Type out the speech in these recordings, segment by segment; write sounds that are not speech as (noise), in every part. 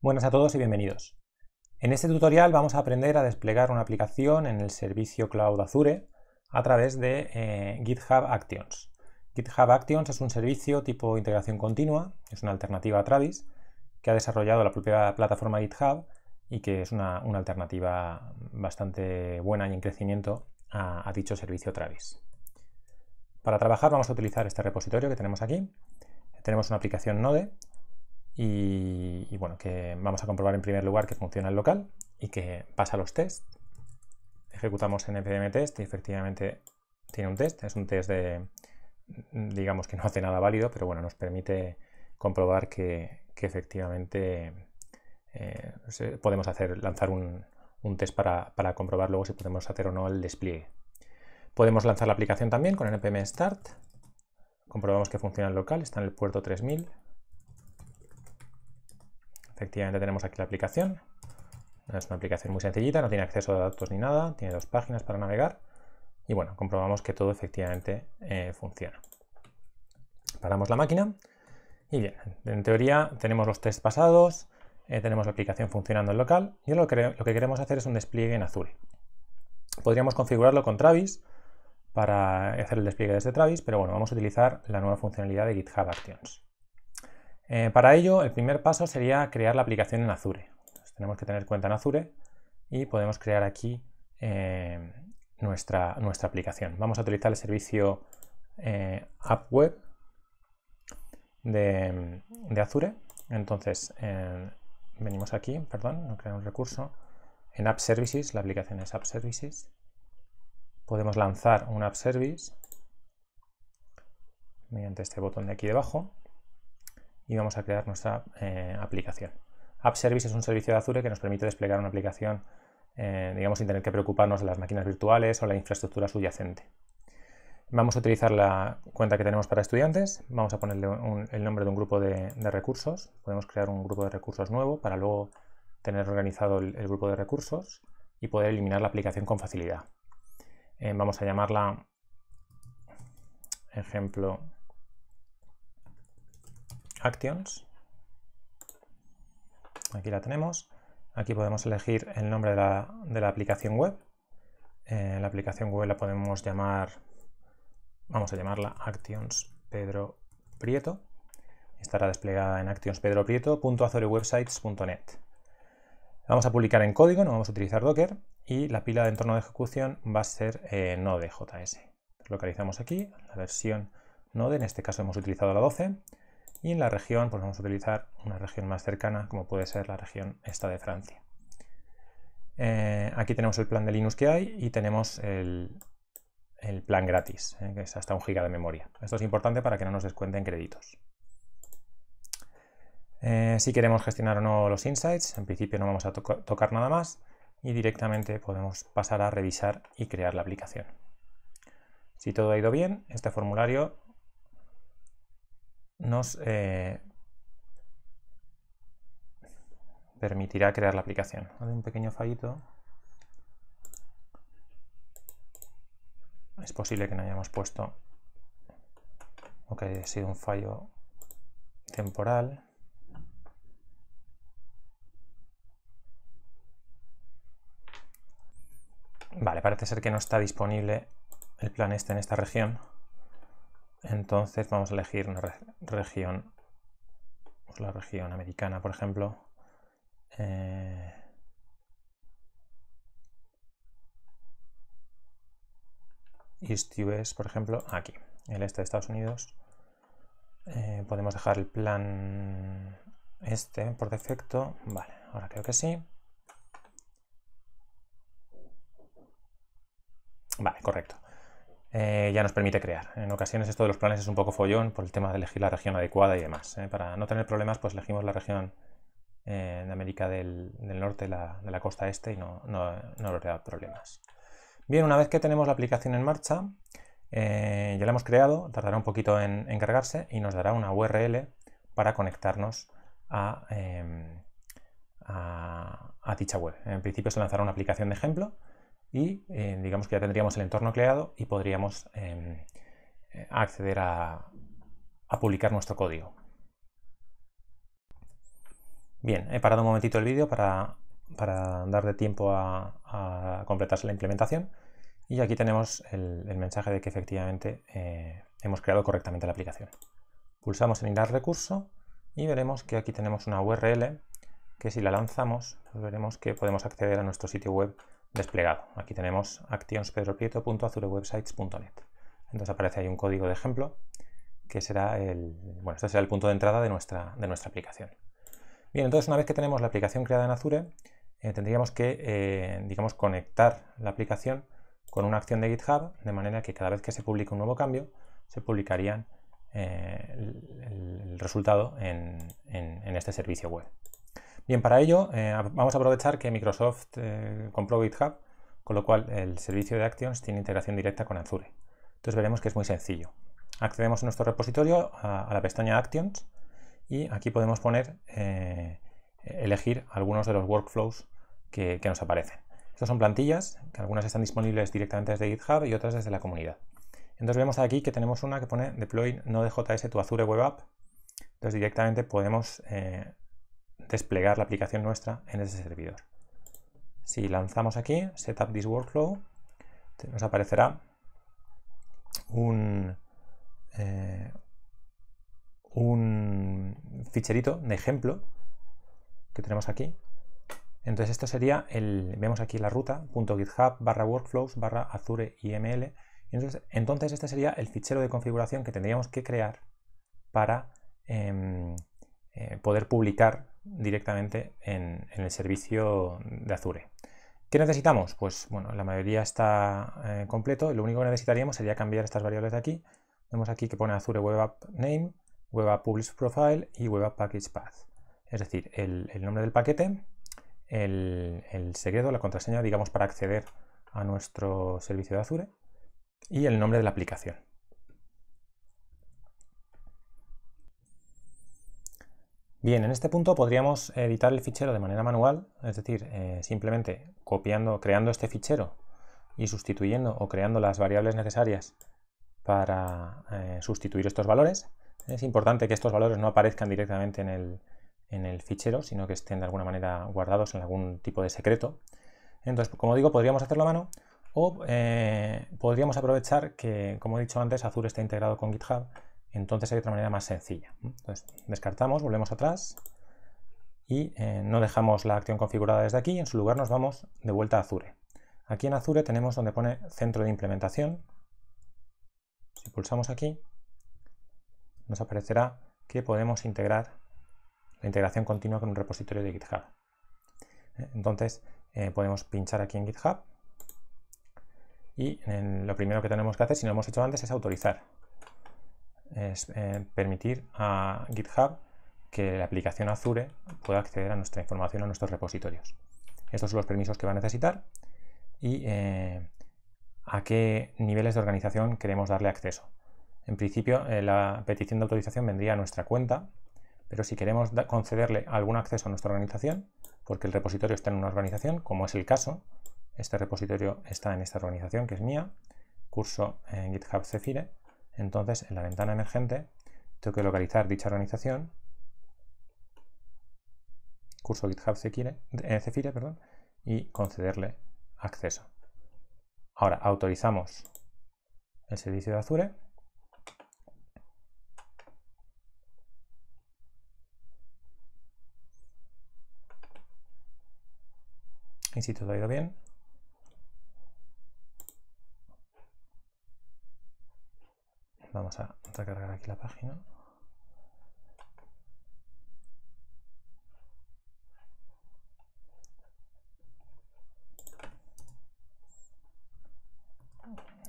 Buenas a todos y bienvenidos. En este tutorial vamos a aprender a desplegar una aplicación en el servicio Cloud Azure a través de eh, GitHub Actions. GitHub Actions es un servicio tipo integración continua, es una alternativa a Travis que ha desarrollado la propia plataforma GitHub y que es una, alternativa bastante buena y en crecimiento a dicho servicio Travis. Para trabajar vamos a utilizar este repositorio que tenemos aquí. Tenemos una aplicación Node y, bueno, que vamos a comprobar en primer lugar que funciona el local y que pasa los tests. Ejecutamos npm test y efectivamente tiene un test. Es un test de, digamos que no hace nada válido, pero bueno, nos permite comprobar que, efectivamente eh, podemos hacer, lanzar un, test para, para, comprobar luego si podemos hacer o no el despliegue. Podemos lanzar la aplicación también con npm start. Comprobamos que funciona el local, está en el puerto 3000. Efectivamente tenemos aquí la aplicación. Es una aplicación muy sencillita, no tiene acceso a datos ni nada, tiene dos páginas para navegar. Y bueno, comprobamos que todo efectivamente eh, funciona. Paramos la máquina. Y bien, en teoría tenemos los test pasados, eh, tenemos la aplicación funcionando en local y lo que, lo que queremos hacer es un despliegue en Azure Podríamos configurarlo con Travis para hacer el despliegue desde Travis, pero bueno, vamos a utilizar la nueva funcionalidad de GitHub Actions. Eh, para ello, el primer paso sería crear la aplicación en Azure. tenemos que tener cuenta en Azure y podemos crear aquí eh, nuestra, nuestra aplicación. Vamos a utilizar el servicio eh, App Web de, Azure. Entonces, venimos aquí, perdón, no crear un recurso. En App Services, la aplicación es App Services. Podemos lanzar un App Service mediante este botón de aquí debajo y vamos a crear nuestra eh, aplicación. App Service es un servicio de Azure que nos permite desplegar una aplicación, eh, digamos, sin tener que preocuparnos de las máquinas virtuales o la infraestructura subyacente. Vamos a utilizar la cuenta que tenemos para estudiantes, vamos a ponerle el nombre de un grupo de, recursos, podemos crear un grupo de recursos nuevo para luego tener organizado el, grupo de recursos y poder eliminar la aplicación con facilidad. Eh, vamos a llamarla, ejemplo, Actions. Aquí la tenemos. Aquí podemos elegir el nombre de la, aplicación web. Eh, la aplicación web la podemos llamar, vamos a llamarla Actions Pedro Prieto. Estará desplegada en actionspedroprieto.azorewebsites.net. Vamos a publicar en código, no vamos a utilizar Docker, y la pila de entorno de ejecución va a ser eh, Node.js. Localizamos aquí la versión Node, en este caso hemos utilizado la 12. Y en la región, pues vamos a utilizar una región más cercana, como puede ser la región esta de Francia. Eh, aquí tenemos el plan de Linux que hay y tenemos el, plan gratis, eh, que es hasta un giga de memoria. Esto es importante para que no nos descuenten créditos. Eh, si queremos gestionar o no los insights, en principio no vamos a tocar nada más y directamente podemos pasar a revisar y crear la aplicación. Si todo ha ido bien, este formulario nos eh, permitirá crear la aplicación. Hay un pequeño fallito. Es posible que no hayamos puesto o que sido un fallo temporal. Vale, parece ser que no está disponible el plan este en esta región. Entonces vamos a elegir una región, pues, la región americana, por ejemplo. Eh... East US, por ejemplo, aquí, el este de Estados Unidos. Eh, podemos dejar el plan este por defecto. Vale, ahora creo que sí. Vale, correcto. Eh, ya nos permite crear. En ocasiones esto de los planes es un poco follón por el tema de elegir la región adecuada y demás. ¿eh? Para no tener problemas, pues elegimos la región de eh, América del, Norte, de la costa este, y no, no, no nos da problemas. Bien, una vez que tenemos la aplicación en marcha, ya la hemos creado, tardará un poquito en, cargarse y nos dará una URL para conectarnos em, a dicha web. En principio se lanzará una aplicación de ejemplo, y eh, digamos que ya tendríamos el entorno creado y podríamos em, eh, acceder a, publicar nuestro código. Bien, he parado un momentito el vídeo para, para darle tiempo a, completarse la implementación y aquí tenemos el, mensaje de que efectivamente eh, hemos creado correctamente la aplicación. Pulsamos en dar recurso y veremos que aquí tenemos una URL que si la lanzamos pues veremos que podemos acceder a nuestro sitio web desplegado. Aquí tenemos actionspedroprieto.azurewebsites.net. Entonces aparece ahí un código de ejemplo que será el, bueno, este será el punto de entrada de nuestra, de nuestra aplicación. Bien, entonces una vez que tenemos la aplicación creada en Azure, eh, tendríamos que, eh, digamos, conectar la aplicación con una acción de GitHub, de manera que cada vez que se publique un nuevo cambio, se publicaría eh, el, resultado en este servicio web. Bien, para ello eh, vamos a aprovechar que Microsoft eh, compró GitHub, con lo cual el servicio de Actions tiene integración directa con Azure. Entonces veremos que es muy sencillo. Accedemos a nuestro repositorio, a, la pestaña Actions, y aquí podemos poner, eh, elegir algunos de los workflows que, nos aparecen. Estas son plantillas, que algunas están disponibles directamente desde GitHub y otras desde la comunidad. Entonces vemos aquí que tenemos una que pone Deploy Node.js to Azure Web App. Entonces directamente podemos desplegar la aplicación nuestra en ese servidor. Si lanzamos aquí, Setup this workflow, nos aparecerá un, eh, un ficherito de ejemplo que tenemos aquí. Entonces esto sería el, vemos aquí la ruta, .github barra workflows barra azure iml. Entonces, entonces este sería el fichero de configuración que tendríamos que crear para em, eh, poder publicar directamente en, el servicio de Azure. ¿Qué necesitamos? Pues bueno, la mayoría está eh, completo. Lo único que necesitaríamos sería cambiar estas variables de aquí. Vemos aquí que pone Azure Web App Name, Web App Publish Profile y Web App Package Path. Es decir, el, nombre del paquete, el, el, secreto, la contraseña, digamos, para acceder a nuestro servicio de Azure y el nombre de la aplicación. Bien, en este punto podríamos editar el fichero de manera manual, es decir, eh, simplemente copiando, creando este fichero y sustituyendo o creando las variables necesarias para eh, sustituir estos valores. Es importante que estos valores no aparezcan directamente en el, fichero, sino que estén de alguna manera guardados en algún tipo de secreto. Entonces, como digo, podríamos hacerlo a mano o eh, podríamos aprovechar que, como he dicho antes, Azure está integrado con GitHub entonces hay otra manera más sencilla. descartamos, volvemos atrás y eh, no dejamos la acción configurada desde aquí, en su lugar nos vamos de vuelta a Azure. Aquí en Azure tenemos donde pone centro de implementación. Si pulsamos aquí, nos aparecerá que podemos integrar la integración continua con un repositorio de GitHub. ¿eh? Entonces eh, podemos pinchar aquí en GitHub y lo primero que tenemos que hacer, si no lo hemos hecho antes, es autorizar es, eh, permitir a GitHub que la aplicación Azure pueda acceder a nuestra información, a nuestros repositorios. Estos son los permisos que va a necesitar y eh, a qué niveles de organización queremos darle acceso. En principio, eh, la petición de autorización vendría a nuestra cuenta, pero si queremos concederle algún acceso a nuestra organización, porque el repositorio está en una organización, como es el caso, este repositorio está en esta organización que es mía, curso en GitHub Cefire, entonces, en la ventana emergente, tengo que localizar dicha organización, curso GitHub Cefire, eh, perdón, y concederle acceso. Ahora, autorizamos el servicio de Azure. Y si todo ha ido bien. Vamos a recargar aquí la página.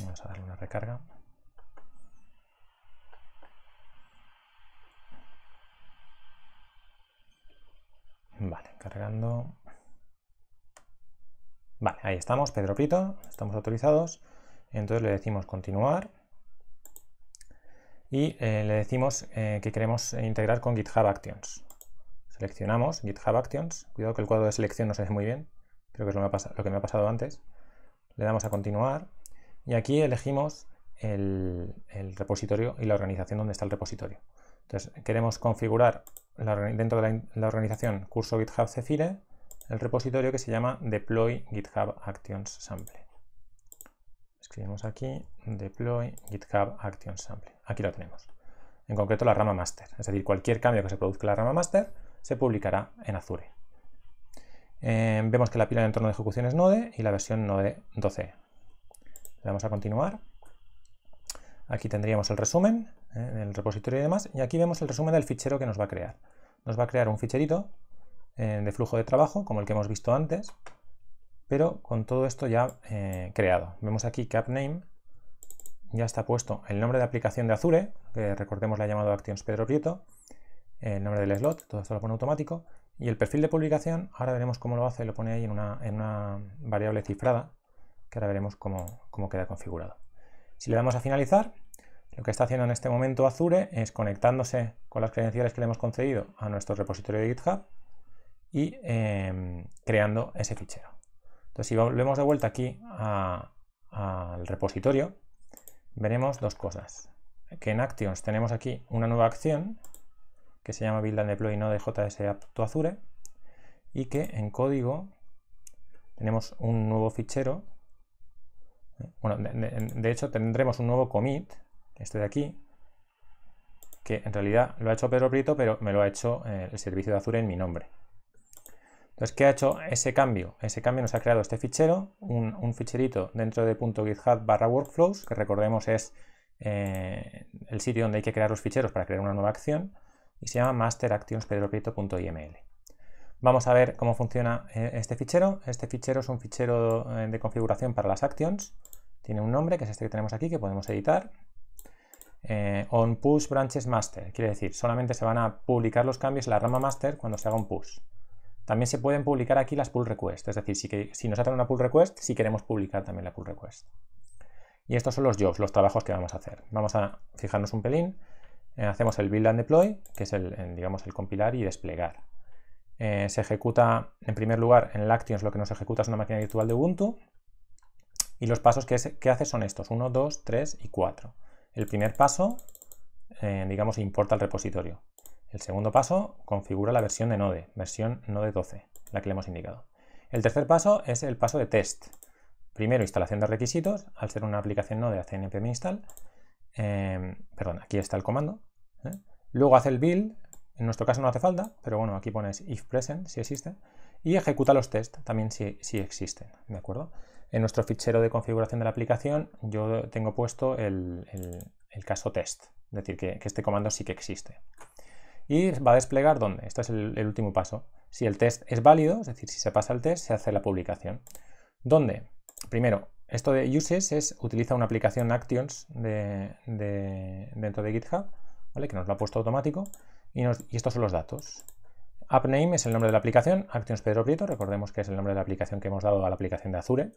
Vamos a darle una recarga. Vale, cargando. Vale, ahí estamos, Pedro Pito, estamos autorizados. Entonces le decimos continuar y eh, le decimos eh, que queremos integrar con GitHub Actions. Seleccionamos GitHub Actions. Cuidado que el cuadro de selección no se ve muy bien. Creo que es lo, lo que me ha pasado antes. Le damos a continuar y aquí elegimos el, repositorio y la organización donde está el repositorio. Entonces queremos configurar dentro de la, la, organización curso GitHub Cefire el repositorio que se llama deploy GitHub Actions Sample. Escribimos aquí deploy GitHub Action sample Aquí lo tenemos. En concreto la rama master. Es decir, cualquier cambio que se produzca en la rama master se publicará en Azure. Eh, vemos que la pila de entorno de ejecución es Node y la versión Node 12. Le damos a continuar. Aquí tendríamos el resumen, del eh, el repositorio y demás. Y aquí vemos el resumen del fichero que nos va a crear. Nos va a crear un ficherito eh, de flujo de trabajo, como el que hemos visto antes, pero con todo esto ya eh, creado. Vemos aquí que AppName ya está puesto el nombre de aplicación de Azure, que recordemos la ha llamado Actions Pedro Prieto, el nombre del slot, todo esto lo pone automático, y el perfil de publicación, ahora veremos cómo lo hace, lo pone ahí en una, variable cifrada, que ahora veremos cómo, queda configurado. Si le damos a finalizar, lo que está haciendo en este momento Azure es conectándose con las credenciales que le hemos concedido a nuestro repositorio de GitHub y eh, creando ese fichero. Entonces, si volvemos de vuelta aquí al repositorio, veremos dos cosas. Que en Actions tenemos aquí una nueva acción que se llama Build and Deploy no de JS to Azure y que en código tenemos un nuevo fichero. Bueno, de, hecho tendremos un nuevo commit, este de aquí, que en realidad lo ha hecho Pedro Brito, pero me lo ha hecho eh, el servicio de Azure en mi nombre. Entonces, ¿qué ha hecho ese cambio? Ese cambio nos ha creado este fichero, un, ficherito dentro de .github barra workflows, que recordemos es eh, el sitio donde hay que crear los ficheros para crear una nueva acción, y se llama masteractionspedroprieto.iml. Vamos a ver cómo funciona eh, este fichero. Este fichero es un fichero eh, de configuración para las actions. Tiene un nombre, que es este que tenemos aquí, que podemos editar. on push branches master, quiere decir, solamente se van a publicar los cambios en la rama master cuando se haga un push. También se pueden publicar aquí las pull requests, es decir, si, nos hacen una pull request, si queremos publicar también la pull request. Y estos son los jobs, los trabajos que vamos a hacer. Vamos a fijarnos un pelín, eh, hacemos el build and deploy, que es el, digamos, el compilar y desplegar. Eh, se ejecuta, en primer lugar, en el lo que nos ejecuta es una máquina virtual de Ubuntu, y los pasos que, hace son estos, 1, 2, 3 y 4. El primer paso, eh, digamos, importa el repositorio. El segundo paso configura la versión de Node, versión Node 12, la que le hemos indicado. El tercer paso es el paso de test. Primero, instalación de requisitos, al ser una aplicación Node, hace npm install. Em, perdón, aquí está el comando. ¿eh? Luego hace el build, en nuestro caso no hace falta, pero bueno, aquí pones if present, si existe, y ejecuta los tests también si, existen, ¿de acuerdo? En nuestro fichero de configuración de la aplicación yo tengo puesto el, caso test, es decir, que este comando sí que existe y va a desplegar dónde. Este es el, último paso. Si el test es válido, es decir, si se pasa el test, se hace la publicación. ¿Dónde? Primero, esto de uses es, utiliza una aplicación Actions de, dentro de GitHub, ¿vale? que nos lo ha puesto automático, y, estos son los datos. AppName es el nombre de la aplicación, Actions Pedro Brito recordemos que es el nombre de la aplicación que hemos dado a la aplicación de Azure.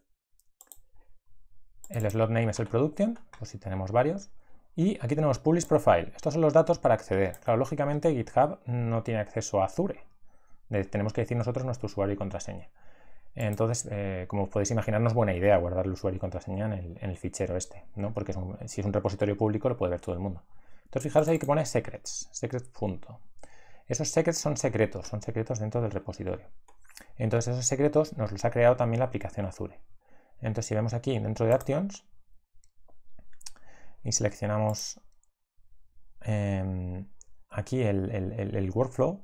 El slot name es el production, por si tenemos varios. Y aquí tenemos Publish Profile. Estos son los datos para acceder. Claro, lógicamente GitHub no tiene acceso a Azure. tenemos que decir nosotros nuestro usuario y contraseña. Entonces, eh, como podéis imaginar, no es buena idea guardar el usuario y contraseña en el, fichero este, ¿no? Porque si es un repositorio público lo puede ver todo el mundo. Entonces, fijaros ahí que pone secrets, secret punto. Esos secrets son secretos, son secretos dentro del repositorio. Entonces, esos secretos nos los ha creado también la aplicación Azure. Entonces, si vemos aquí dentro de Actions, y seleccionamos em, aquí el, workflow,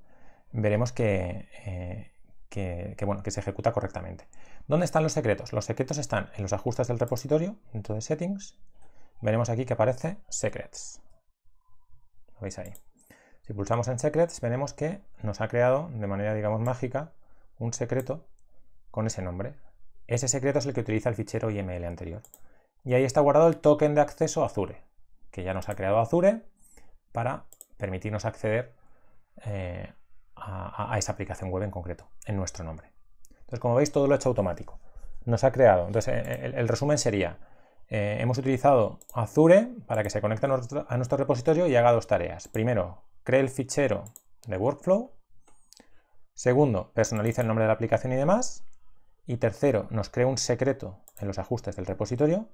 veremos que, eh, que, que se ejecuta correctamente. ¿Dónde están los secretos? Los secretos están en los ajustes del repositorio, dentro de Settings. Veremos aquí que aparece Secrets. Lo veis ahí. Si pulsamos en Secrets, veremos que nos ha creado de manera, digamos, mágica un secreto con ese nombre. Ese secreto es el que utiliza el fichero IML anterior. Y ahí está guardado el token de acceso Azure, que ya nos ha creado Azure para permitirnos acceder eh, a, esa aplicación web en concreto, en nuestro nombre. Entonces, como veis, todo lo ha hecho automático. Nos ha creado. Entonces, eh, eh, el, resumen sería, hemos utilizado Azure para que se conecte a nuestro, a nuestro repositorio y haga dos tareas. Primero, cree el fichero de workflow. Segundo, personaliza el nombre de la aplicación y demás. Y tercero, nos crea un secreto en los ajustes del repositorio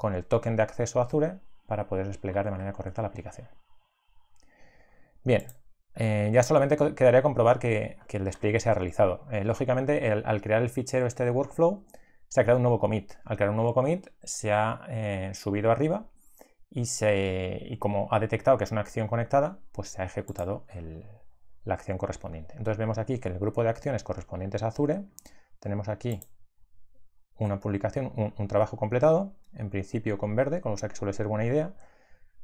con el token de acceso a Azure para poder desplegar de manera correcta la aplicación. Bien, eh, ya solamente quedaría comprobar que, el despliegue se ha realizado. Eh, lógicamente, al crear el fichero este de workflow, se ha creado un nuevo commit. Al crear un nuevo commit, se ha eh, subido arriba y, se, como ha detectado que es una acción conectada, pues se ha ejecutado la acción correspondiente. Entonces vemos aquí que en el grupo de acciones correspondientes a Azure, tenemos aquí una publicación, un, trabajo completado, en principio con verde, con lo que suele ser buena idea,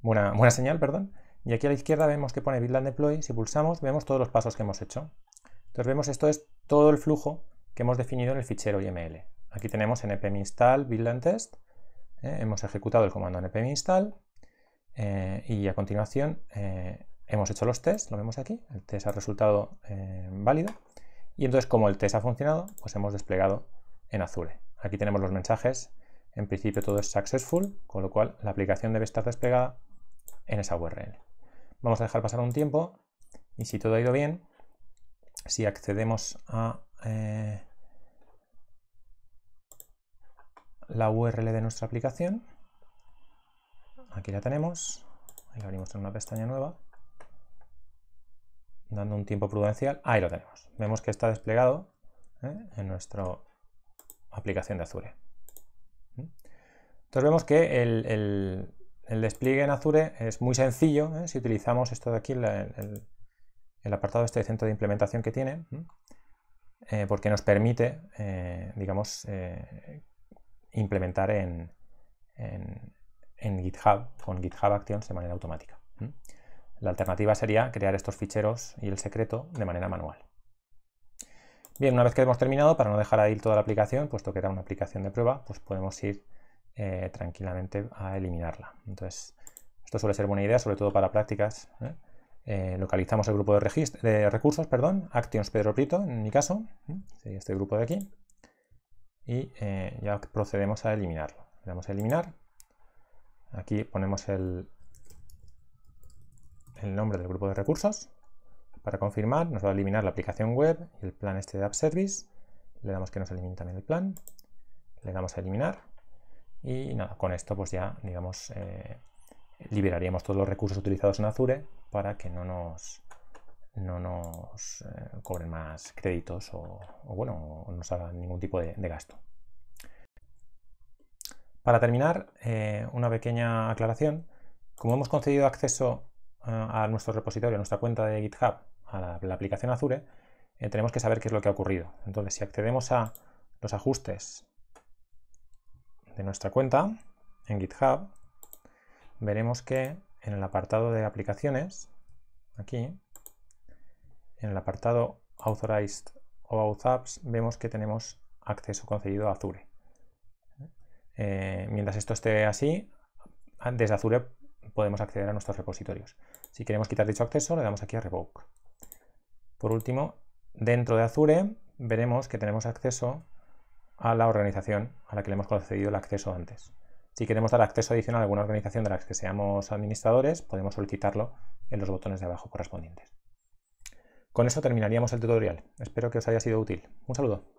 buena, (laughs) buena señal, perdón. Y aquí a la izquierda vemos que pone build and Deploy, si pulsamos vemos todos los pasos que hemos hecho. Entonces vemos esto es todo el flujo que hemos definido en el fichero IML. Aquí tenemos npm install build and test, ¿eh? hemos ejecutado el comando npm install eh, y a continuación eh, hemos hecho los tests, lo vemos aquí, el test ha resultado válido. Y entonces como el test ha funcionado, pues hemos desplegado en Azure. Aquí tenemos los mensajes. En principio todo es successful, con lo cual la aplicación debe estar desplegada en esa URL. Vamos a dejar pasar un tiempo y si todo ha ido bien, si accedemos a eh, la URL de nuestra aplicación, aquí la tenemos, la abrimos en una pestaña nueva, dando un tiempo prudencial, ahí lo tenemos. Vemos que está desplegado eh, en nuestro aplicación de Azure. ¿Mm? Entonces vemos que el, despliegue en Azure es muy sencillo ¿eh? si utilizamos esto de aquí, el, apartado apartado este de centro de implementación que tiene, ¿Mm? eh, porque nos permite, eh, digamos, implementar en, en, GitHub, con GitHub Actions de manera automática. ¿Mm? La alternativa sería crear estos ficheros y el secreto de manera manual. Bien, una vez que hemos terminado, para no dejar ahí toda la aplicación, puesto que era una aplicación de prueba, pues podemos ir eh, tranquilamente a eliminarla. Entonces, esto suele ser buena idea, sobre todo para prácticas. ¿eh? Eh, localizamos el grupo de, recursos, perdón, Actions Pedro Prito, en mi caso, este grupo de aquí, y ya procedemos a eliminarlo. Le damos a eliminar, aquí ponemos el nombre del grupo de recursos, para confirmar, nos va a eliminar la aplicación web y el plan este de App Service. Le damos que nos elimine también el plan. Le damos a eliminar. Y nada, con esto pues ya, digamos, eh, liberaríamos todos los recursos utilizados en Azure para que no nos, no nos eh, cobren más créditos o, bueno, nos hagan ningún tipo de, gasto. Para terminar, eh, una pequeña aclaración. Como hemos concedido acceso a nuestro repositorio, a nuestra cuenta de GitHub, a la, aplicación Azure, eh, tenemos que saber qué es lo que ha ocurrido. Entonces, si accedemos a los ajustes de nuestra cuenta en GitHub, veremos que en el apartado de aplicaciones, aquí, en el apartado Authorized o Apps, vemos que tenemos acceso concedido a Azure. Eh, mientras esto esté así, desde Azure podemos acceder a nuestros repositorios. Si queremos quitar dicho acceso, le damos aquí a Revoke. Por último, dentro de Azure veremos que tenemos acceso a la organización a la que le hemos concedido el acceso antes. Si queremos dar acceso adicional a alguna organización de la que seamos administradores, podemos solicitarlo en los botones de abajo correspondientes. Con eso terminaríamos el tutorial. Espero que os haya sido útil. Un saludo.